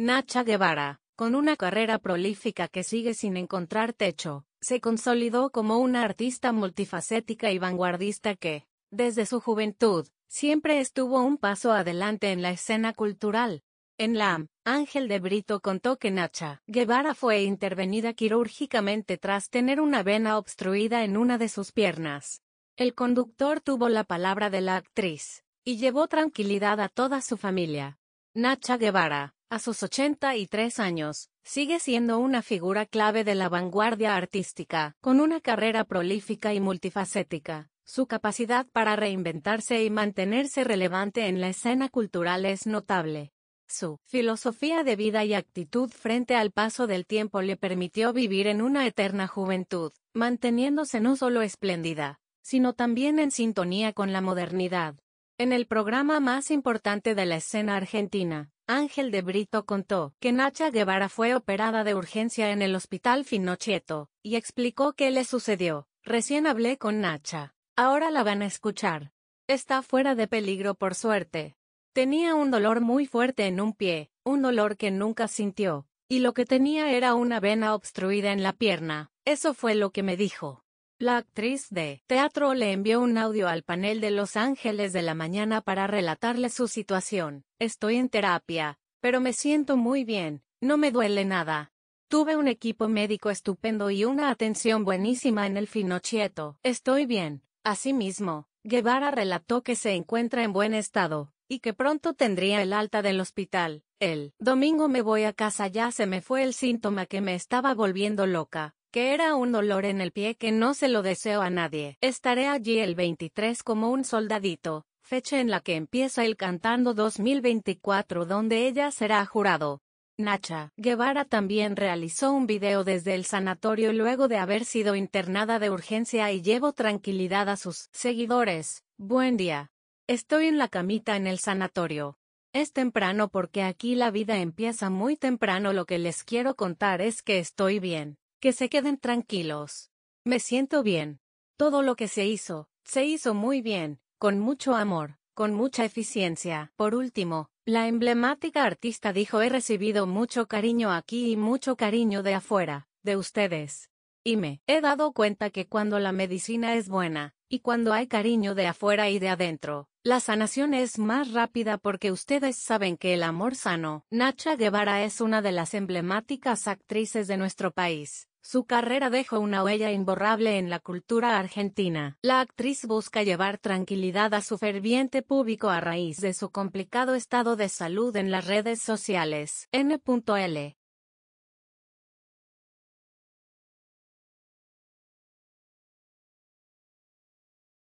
Nacha Guevara, con una carrera prolífica que sigue sin encontrar techo, se consolidó como una artista multifacética y vanguardista que, desde su juventud, siempre estuvo un paso adelante en la escena cultural. En LAM, Ángel de Brito contó que Nacha Guevara fue intervenida quirúrgicamente tras tener una vena obstruida en una de sus piernas. El conductor tuvo la palabra de la actriz, y llevó tranquilidad a toda su familia. Nacha Guevara, a sus 83 años, sigue siendo una figura clave de la vanguardia artística, con una carrera prolífica y multifacética. Su capacidad para reinventarse y mantenerse relevante en la escena cultural es notable. Su filosofía de vida y actitud frente al paso del tiempo le permitió vivir en una eterna juventud, manteniéndose no solo espléndida, sino también en sintonía con la modernidad. En el programa más importante de la escena argentina, Ángel de Brito contó que Nacha Guevara fue operada de urgencia en el hospital Finochieto, y explicó qué le sucedió. Recién hablé con Nacha. Ahora la van a escuchar. Está fuera de peligro por suerte. Tenía un dolor muy fuerte en un pie, un dolor que nunca sintió, y lo que tenía era una vena obstruida en la pierna. Eso fue lo que me dijo. La actriz de teatro le envió un audio al panel de Los Ángeles de la mañana para relatarle su situación. Estoy en terapia, pero me siento muy bien, no me duele nada. Tuve un equipo médico estupendo y una atención buenísima en el Finochieto. Estoy bien. Asimismo, Guevara relató que se encuentra en buen estado, y que pronto tendría el alta del hospital. El domingo me voy a casa ya se me fue el síntoma que me estaba volviendo loca que era un dolor en el pie que no se lo deseo a nadie. Estaré allí el 23 como un soldadito, fecha en la que empieza el Cantando 2024 donde ella será jurado. Nacha Guevara también realizó un video desde el sanatorio luego de haber sido internada de urgencia y llevo tranquilidad a sus seguidores. Buen día. Estoy en la camita en el sanatorio. Es temprano porque aquí la vida empieza muy temprano. Lo que les quiero contar es que estoy bien. Que se queden tranquilos. Me siento bien. Todo lo que se hizo, se hizo muy bien, con mucho amor, con mucha eficiencia. Por último, la emblemática artista dijo he recibido mucho cariño aquí y mucho cariño de afuera, de ustedes. Y me he dado cuenta que cuando la medicina es buena, y cuando hay cariño de afuera y de adentro, la sanación es más rápida porque ustedes saben que el amor sano. Nacha Guevara es una de las emblemáticas actrices de nuestro país. Su carrera dejó una huella imborrable en la cultura argentina. La actriz busca llevar tranquilidad a su ferviente público a raíz de su complicado estado de salud en las redes sociales. N.L.